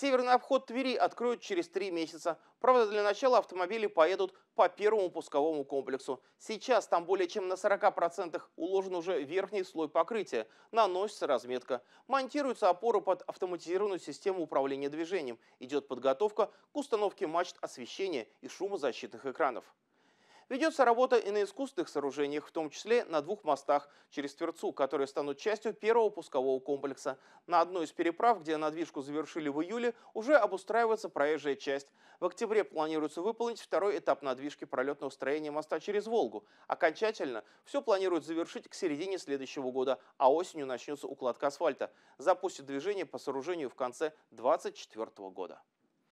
Северный обход Твери откроют через три месяца. Правда, для начала автомобили поедут по первому пусковому комплексу. Сейчас там более чем на 40% уложен уже верхний слой покрытия. Наносится разметка. Монтируются опоры под автоматизированную систему управления движением. Идет подготовка к установке мачт освещения и шумозащитных экранов. Ведется работа и на искусственных сооружениях, в том числе на двух мостах через Тверцу, которые станут частью первого пускового комплекса. На одной из переправ, где надвижку завершили в июле, уже обустраивается проезжая часть. В октябре планируется выполнить второй этап надвижки пролетного строения моста через Волгу. Окончательно все планируют завершить к середине следующего года, а осенью начнется укладка асфальта. Запустит движение по сооружению в конце 2024 года.